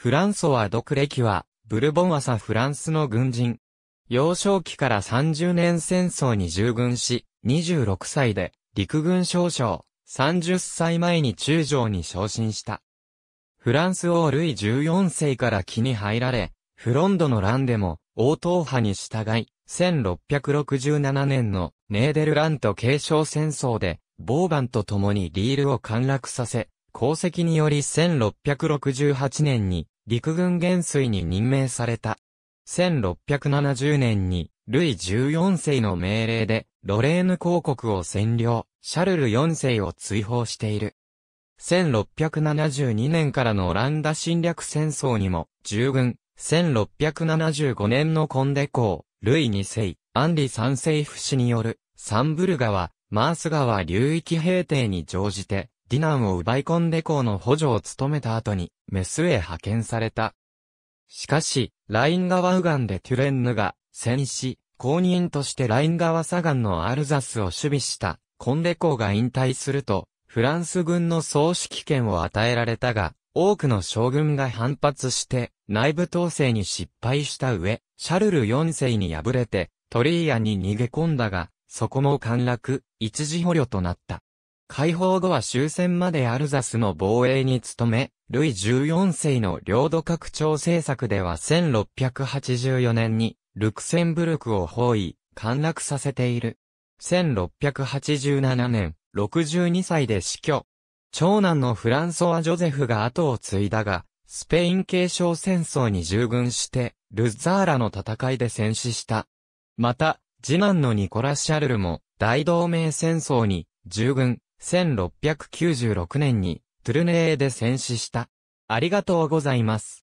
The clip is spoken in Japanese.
フランソワ・ドクレキは、ブルボン朝フランスの軍人。幼少期から30年戦争に従軍し、26歳で陸軍少将、30歳前に中将に昇進した。フランス王ルイ14世から気に入られ、フロンドの乱でも、王党派に従い、1667年のネーデルラン継承戦争で、ボーバンと共にリールを陥落させ、功績により1668年に陸軍元帥に任命された。1670年にルイ14世の命令でロレーヌ公国を占領、シャルル4世を追放している。1672年からのオランダ侵略戦争にも、従軍、1675年のコンデ公、ルイ2世、アンリ3世夫氏による、サンブル川、マース川流域平定に乗じて、ディナンを奪い込んで校の補助を務めた後に、メスへ派遣された。しかし、ライン川右岸でテュレンヌが、戦死、公認としてライン川左岸のアルザスを守備した、コンデ校が引退すると、フランス軍の総指揮権を与えられたが、多くの将軍が反発して、内部統制に失敗した上、シャルル4世に敗れて、トリーヤに逃げ込んだが、そこも陥落、一時捕虜となった。解放後は終戦までアルザスの防衛に努め、ルイ14世の領土拡張政策では1684年に、ルクセンブルクを包囲、陥落させている。1687年、62歳で死去。長男のフランソワ・ジョゼフが後を継いだが、スペイン継承戦争に従軍して、ルッザーラの戦いで戦死した。また、次男のニコラ・シャルルも、大同盟戦争に、従軍、1696年にトゥルネーで戦死した。ありがとうございます。